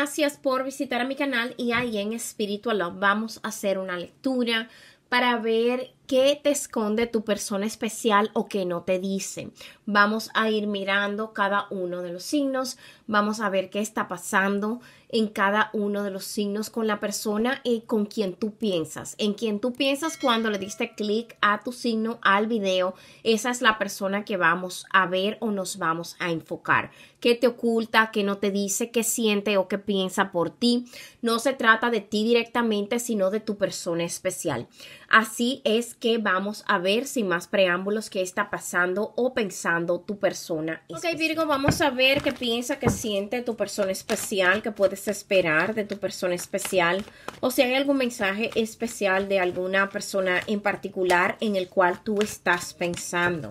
Gracias por visitar a mi canal y ahí en espiritual Love vamos a hacer una lectura para ver qué te esconde tu persona especial o que no te dice. Vamos a ir mirando cada uno de los signos, vamos a ver qué está pasando en cada uno de los signos con la persona y con quien tú piensas. En quien tú piensas cuando le diste clic a tu signo, al video, esa es la persona que vamos a ver o nos vamos a enfocar. ¿Qué te oculta? ¿Qué no te dice? ¿Qué siente o qué piensa por ti? No se trata de ti directamente, sino de tu persona especial. Así es que vamos a ver sin más preámbulos qué está pasando o pensando tu persona. Ok, Virgo, vamos a ver qué piensa, qué siente tu persona especial, qué puedes esperar de tu persona especial o si hay algún mensaje especial de alguna persona en particular en el cual tú estás pensando.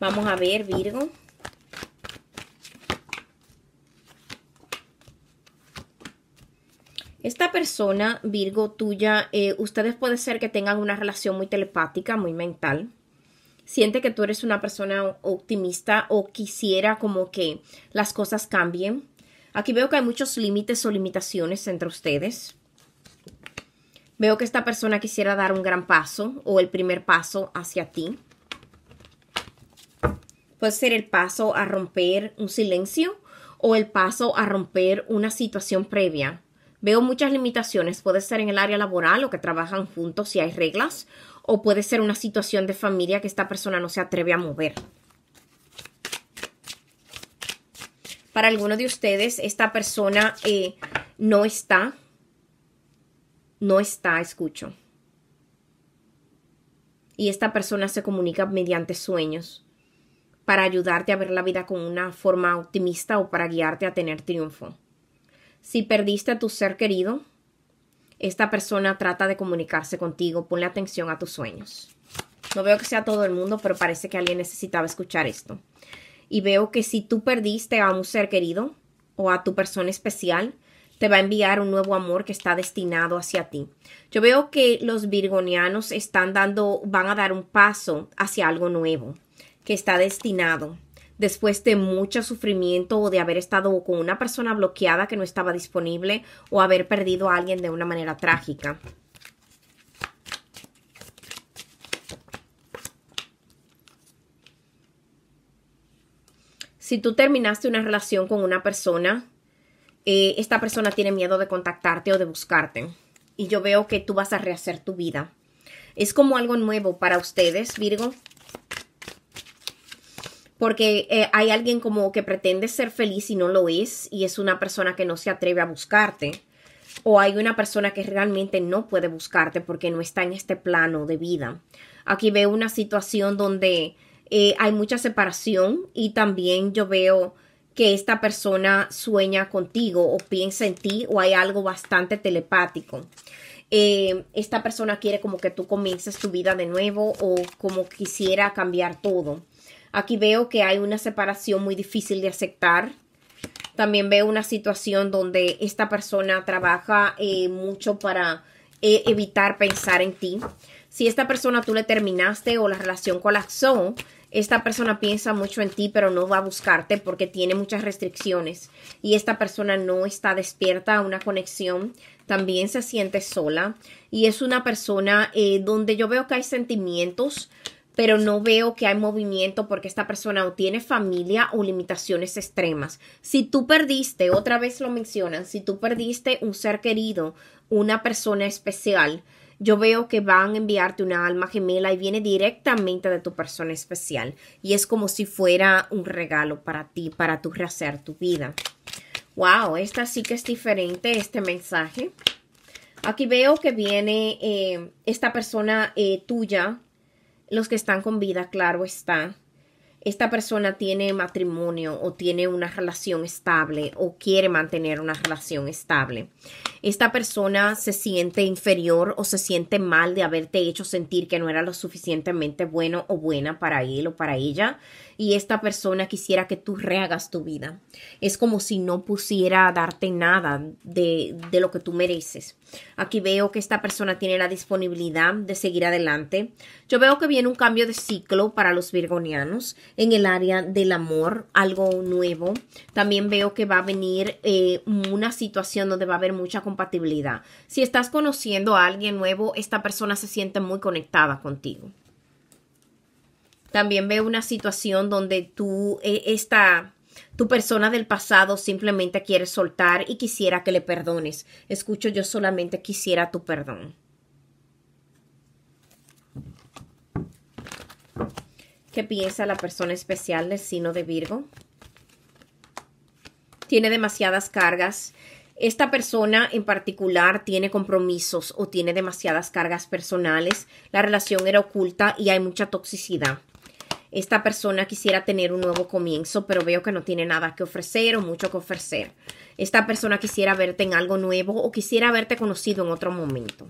Vamos a ver, Virgo. Esta persona, Virgo, tuya, eh, ustedes puede ser que tengan una relación muy telepática, muy mental. Siente que tú eres una persona optimista o quisiera como que las cosas cambien. Aquí veo que hay muchos límites o limitaciones entre ustedes. Veo que esta persona quisiera dar un gran paso o el primer paso hacia ti. Puede ser el paso a romper un silencio o el paso a romper una situación previa Veo muchas limitaciones. Puede ser en el área laboral o que trabajan juntos si hay reglas, o puede ser una situación de familia que esta persona no se atreve a mover. Para alguno de ustedes, esta persona eh, no está, no está, escucho. Y esta persona se comunica mediante sueños para ayudarte a ver la vida con una forma optimista o para guiarte a tener triunfo. Si perdiste a tu ser querido, esta persona trata de comunicarse contigo, ponle atención a tus sueños. No veo que sea todo el mundo, pero parece que alguien necesitaba escuchar esto. Y veo que si tú perdiste a un ser querido o a tu persona especial, te va a enviar un nuevo amor que está destinado hacia ti. Yo veo que los virgonianos están dando, van a dar un paso hacia algo nuevo que está destinado después de mucho sufrimiento o de haber estado con una persona bloqueada que no estaba disponible o haber perdido a alguien de una manera trágica. Si tú terminaste una relación con una persona, eh, esta persona tiene miedo de contactarte o de buscarte. Y yo veo que tú vas a rehacer tu vida. Es como algo nuevo para ustedes, Virgo porque eh, hay alguien como que pretende ser feliz y no lo es y es una persona que no se atreve a buscarte o hay una persona que realmente no puede buscarte porque no está en este plano de vida. Aquí veo una situación donde eh, hay mucha separación y también yo veo que esta persona sueña contigo o piensa en ti o hay algo bastante telepático. Eh, esta persona quiere como que tú comiences tu vida de nuevo o como quisiera cambiar todo. Aquí veo que hay una separación muy difícil de aceptar. También veo una situación donde esta persona trabaja eh, mucho para eh, evitar pensar en ti. Si esta persona tú le terminaste o la relación colapsó, esta persona piensa mucho en ti, pero no va a buscarte porque tiene muchas restricciones. Y esta persona no está despierta a una conexión, también se siente sola. Y es una persona eh, donde yo veo que hay sentimientos, pero no veo que hay movimiento porque esta persona o tiene familia o limitaciones extremas. Si tú perdiste, otra vez lo mencionan, si tú perdiste un ser querido, una persona especial, yo veo que van a enviarte una alma gemela y viene directamente de tu persona especial. Y es como si fuera un regalo para ti, para tu rehacer tu vida. Wow, esta sí que es diferente, este mensaje. Aquí veo que viene eh, esta persona eh, tuya los que están con vida, claro están esta persona tiene matrimonio o tiene una relación estable o quiere mantener una relación estable. Esta persona se siente inferior o se siente mal de haberte hecho sentir que no era lo suficientemente bueno o buena para él o para ella. Y esta persona quisiera que tú rehagas tu vida. Es como si no pusiera a darte nada de, de lo que tú mereces. Aquí veo que esta persona tiene la disponibilidad de seguir adelante. Yo veo que viene un cambio de ciclo para los virgonianos en el área del amor, algo nuevo. También veo que va a venir eh, una situación donde va a haber mucha compatibilidad. Si estás conociendo a alguien nuevo, esta persona se siente muy conectada contigo. También veo una situación donde tú, eh, esta, tu persona del pasado simplemente quiere soltar y quisiera que le perdones. Escucho, yo solamente quisiera tu perdón. ¿Qué piensa la persona especial del signo de Virgo? Tiene demasiadas cargas. Esta persona en particular tiene compromisos o tiene demasiadas cargas personales. La relación era oculta y hay mucha toxicidad. Esta persona quisiera tener un nuevo comienzo, pero veo que no tiene nada que ofrecer o mucho que ofrecer. Esta persona quisiera verte en algo nuevo o quisiera verte conocido en otro momento.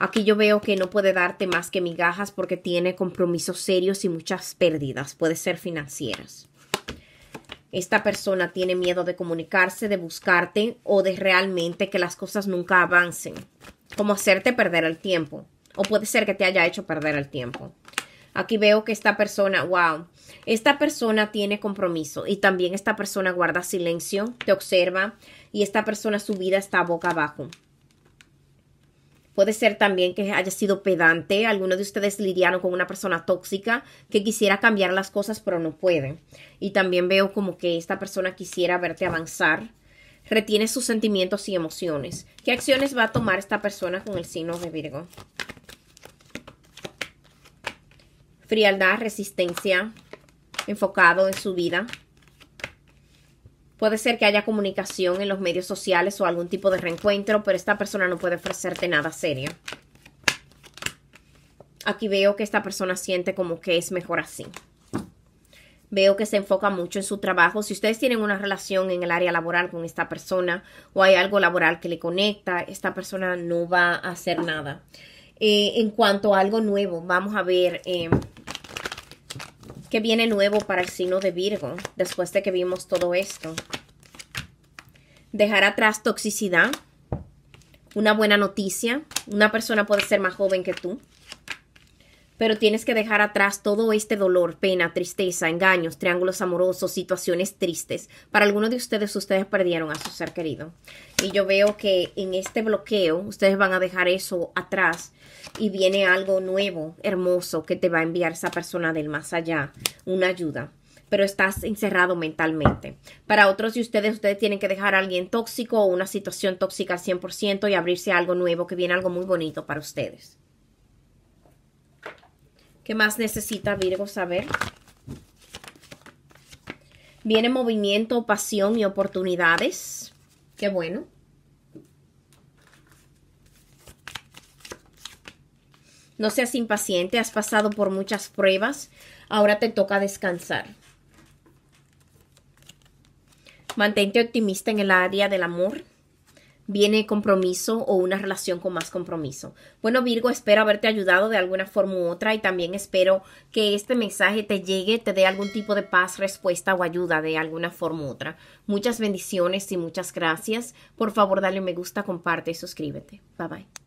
Aquí yo veo que no puede darte más que migajas porque tiene compromisos serios y muchas pérdidas, puede ser financieras. Esta persona tiene miedo de comunicarse, de buscarte o de realmente que las cosas nunca avancen, como hacerte perder el tiempo o puede ser que te haya hecho perder el tiempo. Aquí veo que esta persona, wow, esta persona tiene compromiso y también esta persona guarda silencio, te observa y esta persona su vida está boca abajo. Puede ser también que haya sido pedante, Algunos de ustedes lidiaron con una persona tóxica que quisiera cambiar las cosas pero no puede. Y también veo como que esta persona quisiera verte avanzar. Retiene sus sentimientos y emociones. ¿Qué acciones va a tomar esta persona con el signo de Virgo? Frialdad, resistencia, enfocado en su vida. Puede ser que haya comunicación en los medios sociales o algún tipo de reencuentro, pero esta persona no puede ofrecerte nada serio. Aquí veo que esta persona siente como que es mejor así. Veo que se enfoca mucho en su trabajo. Si ustedes tienen una relación en el área laboral con esta persona o hay algo laboral que le conecta, esta persona no va a hacer nada. Eh, en cuanto a algo nuevo, vamos a ver em, que viene nuevo para el signo de Virgo después de que vimos todo esto? Dejar atrás toxicidad, una buena noticia, una persona puede ser más joven que tú, pero tienes que dejar atrás todo este dolor, pena, tristeza, engaños, triángulos amorosos, situaciones tristes. Para algunos de ustedes, ustedes perdieron a su ser querido. Y yo veo que en este bloqueo, ustedes van a dejar eso atrás y viene algo nuevo, hermoso, que te va a enviar esa persona del más allá, una ayuda pero estás encerrado mentalmente. Para otros de ustedes, ustedes tienen que dejar a alguien tóxico o una situación tóxica al 100% y abrirse a algo nuevo, que viene algo muy bonito para ustedes. ¿Qué más necesita Virgo saber? Viene movimiento, pasión y oportunidades. Qué bueno. No seas impaciente, has pasado por muchas pruebas, ahora te toca descansar. Mantente optimista en el área del amor viene compromiso o una relación con más compromiso. Bueno, Virgo, espero haberte ayudado de alguna forma u otra y también espero que este mensaje te llegue, te dé algún tipo de paz, respuesta o ayuda de alguna forma u otra. Muchas bendiciones y muchas gracias. Por favor, dale me gusta, comparte y suscríbete. Bye bye.